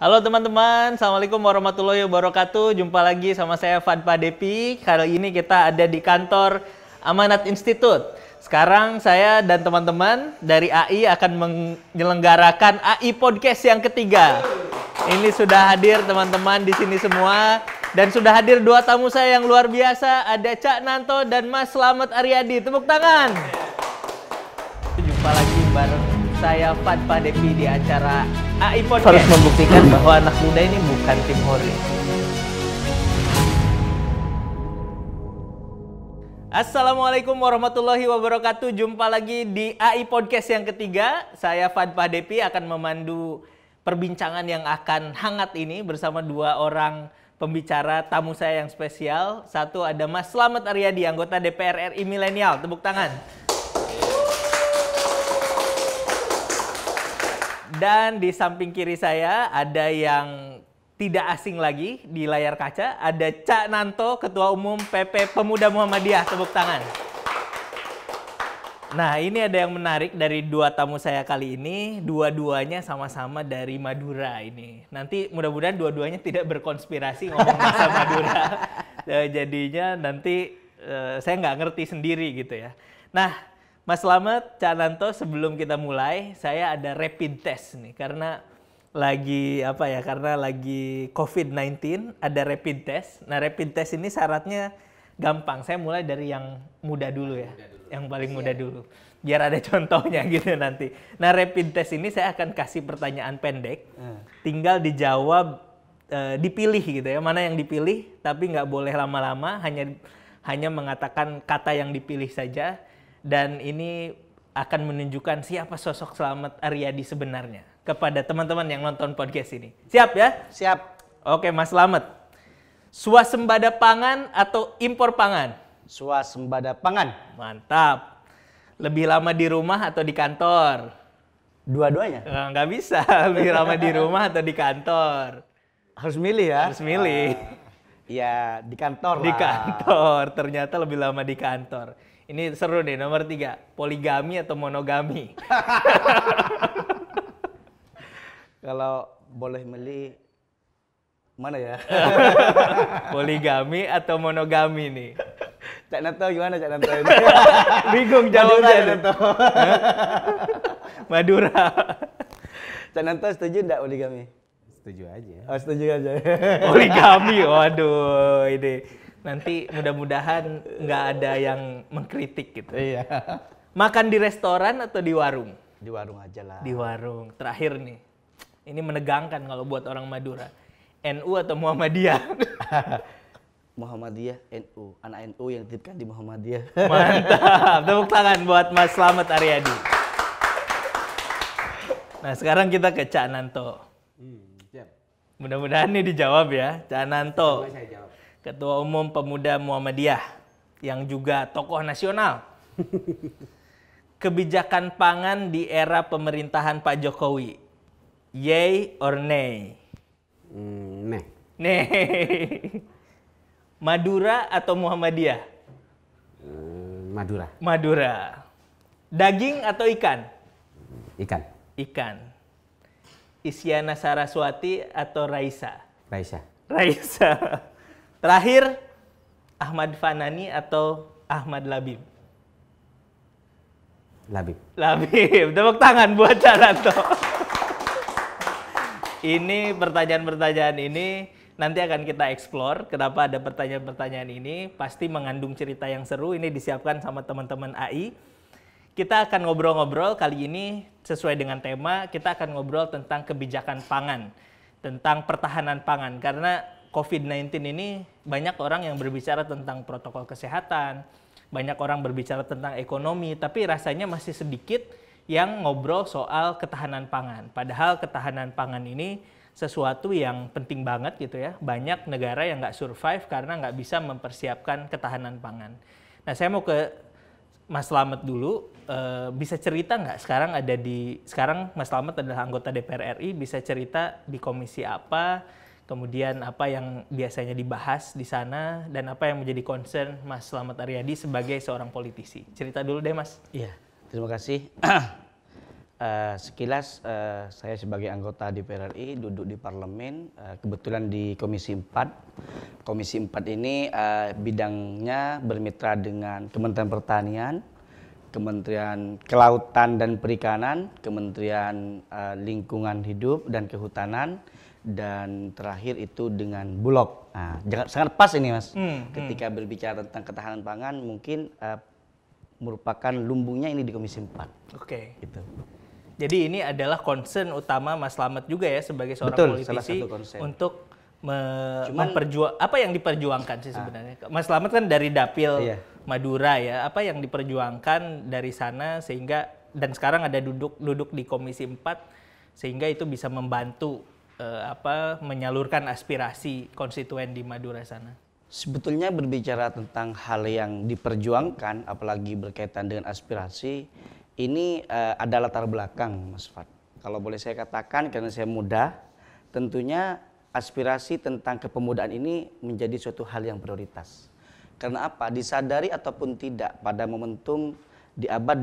Halo teman-teman, Assalamualaikum warahmatullahi wabarakatuh. Jumpa lagi sama saya Fad Padepi. Kali ini kita ada di kantor Amanat Institute. Sekarang saya dan teman-teman dari AI akan menyelenggarakan AI Podcast yang ketiga. Ini sudah hadir teman-teman di sini semua. Dan sudah hadir dua tamu saya yang luar biasa. Ada Cak Nanto dan Mas Slamet Ariadi. Tepuk tangan. Jumpa lagi bareng saya Fat Padepi di acara AI Podcast harus membuktikan hmm. bahwa anak muda ini bukan tim hore. Assalamualaikum warahmatullahi wabarakatuh. Jumpa lagi di AI Podcast yang ketiga. Saya Fad Padepi akan memandu perbincangan yang akan hangat ini bersama dua orang pembicara tamu saya yang spesial. Satu ada Mas Slamet Aryadi, anggota DPR RI Milenial. Tepuk tangan. Dan di samping kiri saya ada yang tidak asing lagi di layar kaca, ada Cak Nanto, Ketua Umum PP Pemuda Muhammadiyah. Tepuk tangan. Nah, ini ada yang menarik dari dua tamu saya kali ini. Dua-duanya sama-sama dari Madura ini. Nanti mudah-mudahan dua-duanya tidak berkonspirasi ngomong bahasa Madura. Eh, jadinya nanti eh, saya nggak ngerti sendiri gitu ya. Nah, Mas Selamat, Cak Nanto, sebelum kita mulai, saya ada rapid test nih karena lagi apa ya? Karena lagi COVID-19 ada rapid test. Nah, rapid test ini syaratnya gampang. Saya mulai dari yang muda dulu ya. Muda dulu. Yang paling muda dulu. Biar ada contohnya gitu nanti. Nah, rapid test ini saya akan kasih pertanyaan pendek. Eh. Tinggal dijawab eh, dipilih gitu ya. Mana yang dipilih tapi nggak boleh lama-lama, hanya hanya mengatakan kata yang dipilih saja dan ini akan menunjukkan siapa sosok Selamat Aryadi sebenarnya kepada teman-teman yang nonton podcast ini. Siap ya? Siap. Oke, Mas Selamat. Swasembada pangan atau impor pangan? Swasembada pangan. Mantap. Lebih lama di rumah atau di kantor? Dua-duanya? Enggak eh, bisa. Lebih lama di rumah atau di kantor? Harus milih ya? Harus milih. uh, ya, di kantor lah. Di kantor. Ternyata lebih lama di kantor. Ini seru deh nomor tiga, poligami atau monogami? Kalau boleh milih mana ya? poligami atau monogami nih? Cak Nanto gimana Cak Nanto ini? Bingung jawabnya. Madura, Nanto. Madura. Cak Nanto setuju enggak poligami? Setuju aja. Oh, setuju aja. poligami, waduh ini nanti mudah-mudahan nggak ada yang mengkritik gitu. Iya. Makan di restoran atau di warung? Di warung aja lah. Di warung. Terakhir nih. Ini menegangkan kalau buat orang Madura. NU atau Muhammadiyah? Muhammadiyah NU. Anak NU yang titipkan di Muhammadiyah. Mantap. Tepuk tangan buat Mas Slamet Aryadi. Nah sekarang kita ke Cak Nanto. Hmm, mudah-mudahan ini dijawab ya, Cak Nanto. Saya jawab Ketua Umum Pemuda Muhammadiyah yang juga tokoh nasional. Kebijakan pangan di era pemerintahan Pak Jokowi. Yay or nay? Mm, nay. Nay. Madura atau Muhammadiyah? Eh, Madura. Madura. Daging atau ikan? Ikan. Ikan. Isyana Saraswati atau Raisa? Raisa. Raisa. Terakhir, Ahmad Fanani atau Ahmad Labib? Labib. Labib. Tepuk tangan buat Caranto. ini pertanyaan-pertanyaan ini nanti akan kita explore kenapa ada pertanyaan-pertanyaan ini pasti mengandung cerita yang seru ini disiapkan sama teman-teman AI kita akan ngobrol-ngobrol kali ini sesuai dengan tema kita akan ngobrol tentang kebijakan pangan tentang pertahanan pangan karena COVID-19 ini banyak orang yang berbicara tentang protokol kesehatan, banyak orang berbicara tentang ekonomi, tapi rasanya masih sedikit yang ngobrol soal ketahanan pangan. Padahal ketahanan pangan ini sesuatu yang penting banget gitu ya. Banyak negara yang nggak survive karena nggak bisa mempersiapkan ketahanan pangan. Nah saya mau ke Mas Slamet dulu, e, bisa cerita nggak sekarang ada di, sekarang Mas Slamet adalah anggota DPR RI, bisa cerita di komisi apa, kemudian apa yang biasanya dibahas di sana dan apa yang menjadi concern Mas Slamet Aryadi sebagai seorang politisi. Cerita dulu deh Mas. Iya, terima kasih. uh, sekilas uh, saya sebagai anggota DPR RI duduk di parlemen uh, kebetulan di Komisi 4. Komisi 4 ini uh, bidangnya bermitra dengan Kementerian Pertanian, Kementerian Kelautan dan Perikanan, Kementerian uh, Lingkungan Hidup dan Kehutanan dan terakhir itu dengan bulog. Nah, sangat pas ini mas. Hmm, hmm. Ketika hmm. berbicara tentang ketahanan pangan, mungkin uh, merupakan lumbungnya ini di Komisi 4. Oke. Okay. Gitu. Jadi ini adalah concern utama Mas Slamet juga ya sebagai seorang Betul, politisi untuk me Cuman, memperjuang apa yang diperjuangkan sih ah. sebenarnya. Ah. Mas Slamet kan dari dapil iya. Madura ya. Apa yang diperjuangkan dari sana sehingga dan sekarang ada duduk duduk di Komisi 4 sehingga itu bisa membantu uh, apa menyalurkan aspirasi konstituen di Madura sana? Sebetulnya berbicara tentang hal yang diperjuangkan, apalagi berkaitan dengan aspirasi, ini uh, ada latar belakang, Mas Fat. Kalau boleh saya katakan, karena saya muda, tentunya aspirasi tentang kepemudaan ini menjadi suatu hal yang prioritas. Karena apa? Disadari ataupun tidak, pada momentum di abad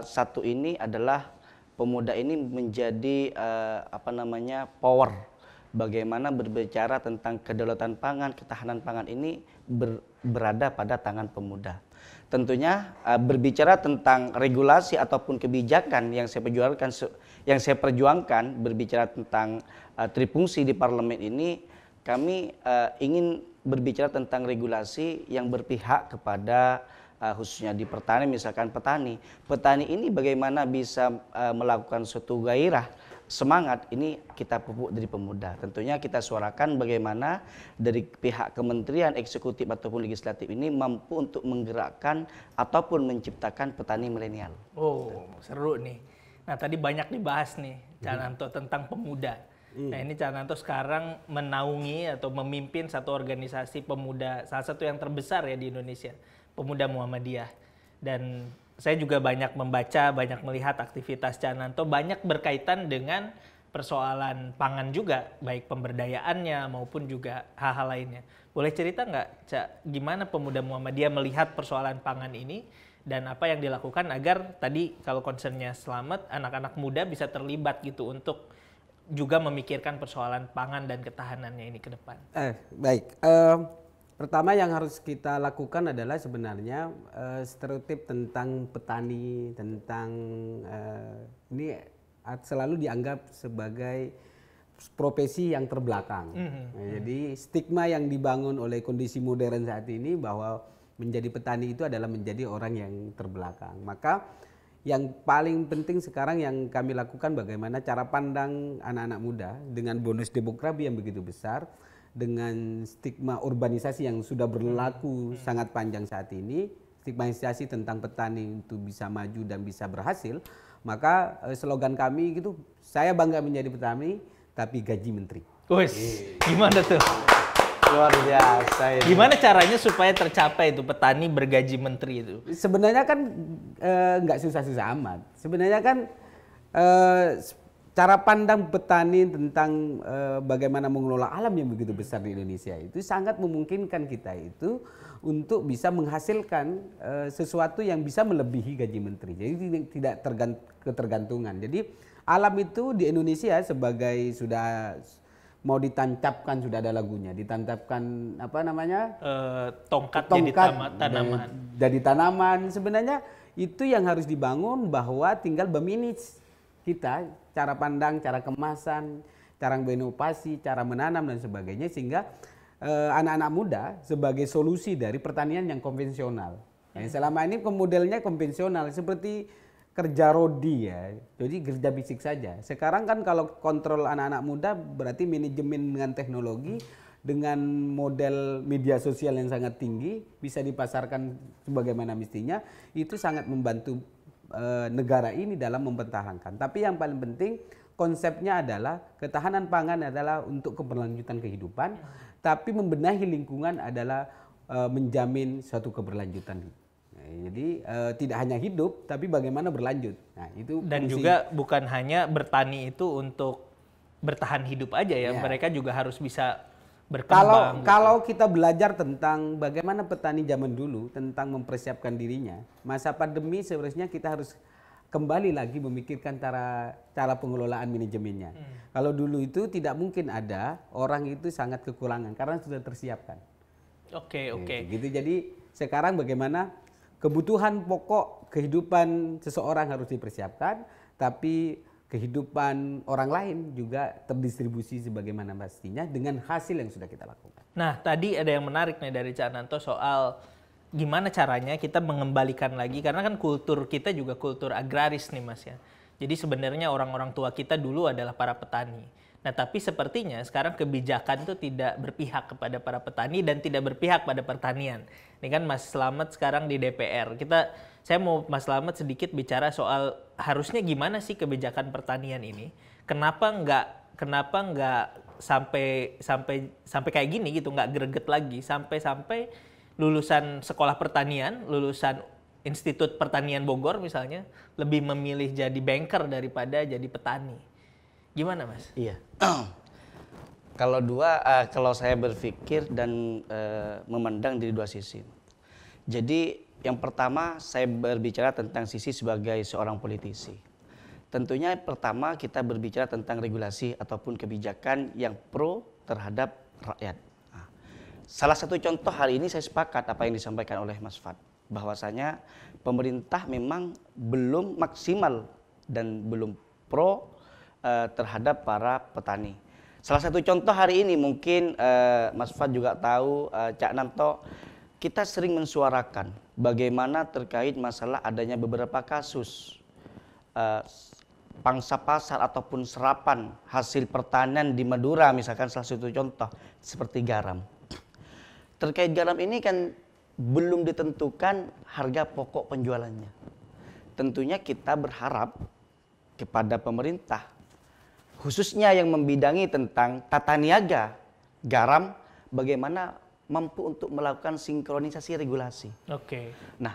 21 ini adalah pemuda ini menjadi uh, apa namanya power bagaimana berbicara tentang kedaulatan pangan, ketahanan pangan ini ber, berada pada tangan pemuda. Tentunya uh, berbicara tentang regulasi ataupun kebijakan yang saya perjuangkan yang saya perjuangkan berbicara tentang uh, trifungsi di parlemen ini kami uh, ingin berbicara tentang regulasi yang berpihak kepada Eh, khususnya di pertanian misalkan petani petani ini bagaimana bisa eh, melakukan suatu gairah semangat ini kita pupuk dari pemuda tentunya kita suarakan bagaimana dari pihak kementerian eksekutif ataupun legislatif ini mampu untuk menggerakkan ataupun menciptakan petani milenial oh seru nih nah tadi banyak dibahas nih Cananto hmm. tentang pemuda Hmm. Nah ini Cananto sekarang menaungi atau memimpin satu organisasi pemuda, salah satu yang terbesar ya di Indonesia, Pemuda Muhammadiyah. Dan saya juga banyak membaca, banyak melihat aktivitas Cananto, banyak berkaitan dengan persoalan pangan juga, baik pemberdayaannya maupun juga hal-hal lainnya. Boleh cerita nggak, Cak, gimana pemuda Muhammadiyah melihat persoalan pangan ini dan apa yang dilakukan agar tadi kalau concernnya selamat, anak-anak muda bisa terlibat gitu untuk juga memikirkan persoalan pangan dan ketahanannya ini ke depan? Eh, baik. Uh, pertama yang harus kita lakukan adalah sebenarnya uh, stereotip tentang petani, tentang uh, ini selalu dianggap sebagai profesi yang terbelakang. Mm -hmm. nah, jadi stigma yang dibangun oleh kondisi modern saat ini bahwa menjadi petani itu adalah menjadi orang yang terbelakang. Maka yang paling penting sekarang yang kami lakukan bagaimana cara pandang anak-anak muda dengan bonus demografi yang begitu besar, dengan stigma urbanisasi yang sudah berlaku hmm. hmm. sangat panjang saat ini, stigmatisasi tentang petani untuk bisa maju dan bisa berhasil, maka eh, slogan kami gitu, saya bangga menjadi petani tapi gaji menteri. Wes, gimana tuh? Luar biasa ini. Gimana caranya supaya tercapai itu petani bergaji menteri itu? Sebenarnya kan eh, nggak e, susah-susah amat. Sebenarnya kan e, cara pandang petani tentang e, bagaimana mengelola alam yang begitu besar di Indonesia itu sangat memungkinkan kita itu untuk bisa menghasilkan e, sesuatu yang bisa melebihi gaji menteri. Jadi tidak tergant ketergantungan. Jadi alam itu di Indonesia sebagai sudah mau ditancapkan sudah ada lagunya, ditancapkan apa namanya? E, eh, tongkat, tongkat jadi nah, tanaman. Dari, dari tanaman sebenarnya itu yang harus dibangun bahwa tinggal beminis kita cara pandang, cara kemasan, cara berinovasi, cara menanam dan sebagainya sehingga eh, anak-anak e, muda sebagai solusi dari pertanian yang konvensional. Yang selama ini modelnya konvensional seperti kerja rodi ya. Jadi kerja bisik saja. Sekarang kan kalau kontrol anak-anak muda berarti manajemen dengan teknologi dengan model media sosial yang sangat tinggi bisa dipasarkan sebagaimana mestinya itu sangat membantu e, negara ini dalam mempertahankan. Tapi yang paling penting konsepnya adalah ketahanan pangan adalah untuk keberlanjutan kehidupan, tapi membenahi lingkungan adalah e, menjamin suatu keberlanjutan jadi uh, tidak hanya hidup, tapi bagaimana berlanjut. Nah itu dan fungsi. juga bukan hanya bertani itu untuk bertahan hidup aja ya, yeah. mereka juga harus bisa berkembang. Kalau gitu. kalau kita belajar tentang bagaimana petani zaman dulu tentang mempersiapkan dirinya, masa pandemi seharusnya kita harus kembali lagi memikirkan cara cara pengelolaan manajemennya. Hmm. Kalau dulu itu tidak mungkin ada orang itu sangat kekurangan karena sudah tersiapkan. Oke okay, gitu. oke. Okay. Gitu jadi sekarang bagaimana kebutuhan pokok kehidupan seseorang harus dipersiapkan, tapi kehidupan orang lain juga terdistribusi sebagaimana pastinya dengan hasil yang sudah kita lakukan. Nah, tadi ada yang menarik nih dari Cak Nanto soal gimana caranya kita mengembalikan lagi karena kan kultur kita juga kultur agraris nih Mas ya. Jadi sebenarnya orang-orang tua kita dulu adalah para petani Nah, tapi sepertinya sekarang kebijakan itu tidak berpihak kepada para petani dan tidak berpihak pada pertanian. Ini kan Mas Slamet sekarang di DPR. Kita saya mau Mas Slamet sedikit bicara soal harusnya gimana sih kebijakan pertanian ini? Kenapa nggak kenapa nggak sampai sampai sampai kayak gini gitu nggak greget lagi sampai sampai lulusan sekolah pertanian, lulusan Institut Pertanian Bogor misalnya lebih memilih jadi banker daripada jadi petani Gimana mas? Iya. kalau dua, uh, kalau saya berpikir dan uh, memandang dari dua sisi. Jadi yang pertama saya berbicara tentang sisi sebagai seorang politisi. Tentunya pertama kita berbicara tentang regulasi ataupun kebijakan yang pro terhadap rakyat. Nah, salah satu contoh hari ini saya sepakat apa yang disampaikan oleh Mas Fad bahwasanya pemerintah memang belum maksimal dan belum pro Eh, terhadap para petani. Salah satu contoh hari ini mungkin uh, Mas Fad juga tahu, uh, Cak Nanto, kita sering mensuarakan bagaimana terkait masalah adanya beberapa kasus uh, pangsa pasar ataupun serapan hasil pertanian di Madura misalkan salah satu contoh seperti garam. Terkait garam ini kan belum ditentukan harga pokok penjualannya. Tentunya kita berharap kepada pemerintah khususnya yang membidangi tentang tata niaga garam bagaimana mampu untuk melakukan sinkronisasi regulasi. Oke. Okay. Nah,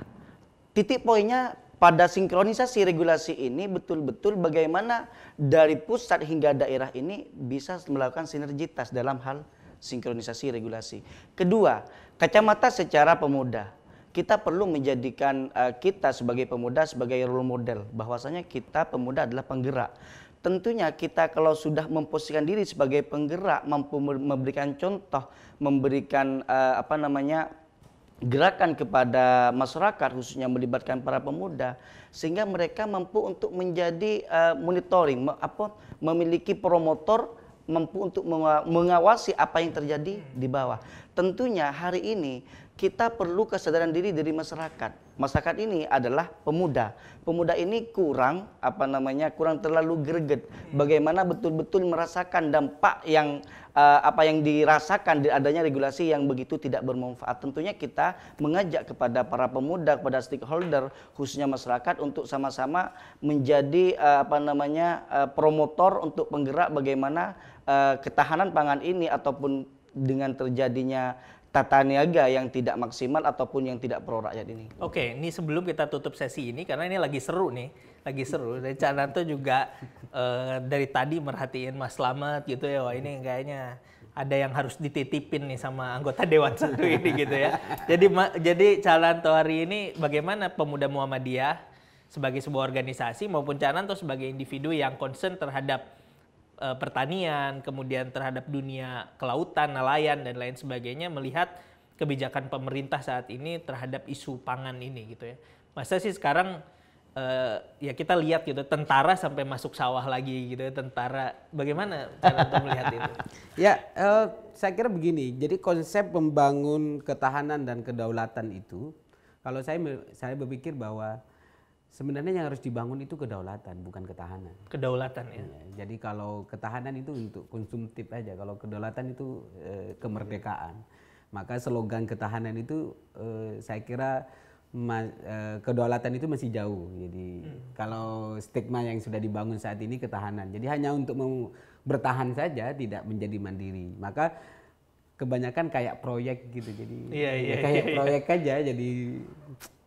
titik poinnya pada sinkronisasi regulasi ini betul-betul bagaimana dari pusat hingga daerah ini bisa melakukan sinergitas dalam hal sinkronisasi regulasi. Kedua, kacamata secara pemuda. Kita perlu menjadikan uh, kita sebagai pemuda sebagai role model bahwasanya kita pemuda adalah penggerak tentunya kita kalau sudah memposisikan diri sebagai penggerak mampu memberikan contoh memberikan uh, apa namanya gerakan kepada masyarakat khususnya melibatkan para pemuda sehingga mereka mampu untuk menjadi uh, monitoring apa memiliki promotor mampu untuk mengawasi apa yang terjadi di bawah Tentunya hari ini kita perlu kesadaran diri dari masyarakat. Masyarakat ini adalah pemuda. Pemuda ini kurang apa namanya? kurang terlalu greget bagaimana betul-betul merasakan dampak yang uh, apa yang dirasakan adanya regulasi yang begitu tidak bermanfaat. Tentunya kita mengajak kepada para pemuda, kepada stakeholder khususnya masyarakat untuk sama-sama menjadi uh, apa namanya? Uh, promotor untuk penggerak bagaimana uh, ketahanan pangan ini ataupun dengan terjadinya tata niaga yang tidak maksimal ataupun yang tidak pro rakyat ini. Oke, ini sebelum kita tutup sesi ini karena ini lagi seru nih, lagi seru. Dan Cak Nanto juga uh, dari tadi merhatiin Mas Slamet gitu ya, wah ini kayaknya ada yang harus dititipin nih sama anggota Dewan Satu ini gitu ya. Jadi ma- jadi Cak Nanto hari ini bagaimana pemuda Muhammadiyah sebagai sebuah organisasi maupun Cak Nanto sebagai individu yang concern terhadap uh, pertanian, kemudian terhadap dunia kelautan, nelayan dan lain sebagainya melihat kebijakan pemerintah saat ini terhadap isu pangan ini gitu ya. Masa sih sekarang uh, ya kita lihat gitu tentara sampai masuk sawah lagi gitu ya tentara bagaimana cara untuk melihat itu ya uh, saya kira begini jadi konsep membangun ketahanan dan kedaulatan itu kalau saya saya berpikir bahwa Sebenarnya yang harus dibangun itu kedaulatan, bukan ketahanan. Kedaulatan ya. ya jadi kalau ketahanan itu untuk konsumtif aja, kalau kedaulatan itu e, kemerdekaan. Maka slogan ketahanan itu e, saya kira ma, e, kedaulatan itu masih jauh. Jadi hmm. kalau stigma yang sudah dibangun saat ini ketahanan. Jadi hanya untuk bertahan saja, tidak menjadi mandiri. Maka kebanyakan kayak proyek gitu. Jadi yeah, yeah, ya kayak yeah, iya. proyek aja. Jadi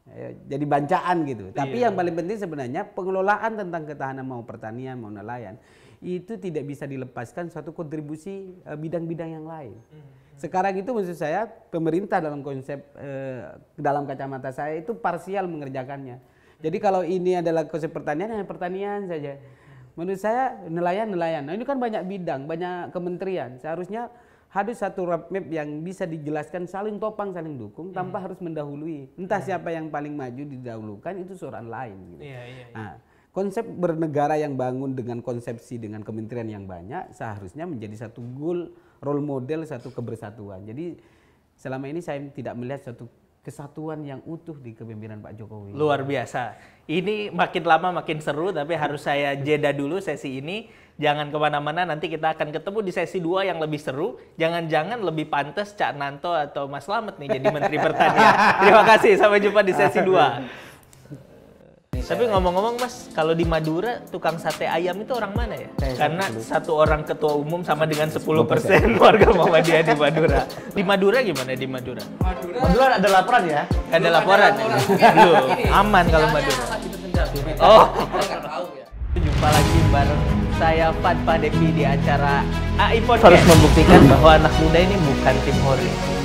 Ya, jadi bancaan gitu. Tapi iya. yang paling penting sebenarnya pengelolaan tentang ketahanan mau pertanian mau nelayan itu tidak bisa dilepaskan suatu kontribusi eh, bidang-bidang yang lain. Hmm. Sekarang itu maksud saya pemerintah dalam konsep eh, dalam kacamata saya itu parsial mengerjakannya. Jadi kalau ini adalah konsep pertanian hanya pertanian saja. Menurut saya nelayan nelayan. Nah, ini kan banyak bidang, banyak kementerian. Seharusnya harus satu roadmap yang bisa dijelaskan saling topang saling dukung hmm. tanpa harus mendahului entah hmm. siapa yang paling maju didahulukan itu seorang lain gitu. Yeah, yeah, yeah. Nah, konsep bernegara yang bangun dengan konsepsi dengan kementerian yang banyak seharusnya menjadi satu goal role model satu kebersatuan. Jadi selama ini saya tidak melihat satu kesatuan yang utuh di kepemimpinan Pak Jokowi. Luar biasa. Ini makin lama makin seru tapi harus saya jeda dulu sesi ini. Jangan kemana-mana, nanti kita akan ketemu di sesi 2 yang lebih seru. Jangan-jangan lebih pantas Cak Nanto atau Mas Lamet nih jadi Menteri Pertanian. Terima kasih, sampai jumpa di sesi 2. Tapi ngomong-ngomong mas, kalau di Madura tukang sate ayam itu orang mana ya? Saya Karena sepuluh. satu orang ketua umum sama dengan 10% warga Muhammadiyah di Madura. Di Madura gimana di Madura? Madura, Madura ada laporan ya? laporan? ada laporan. Belum. Aman kalau Madura. Oh. Ya. Jumpa lagi bareng saya Fat Padevi di acara AI Podcast. Harus membuktikan bahwa anak muda ini bukan tim hori.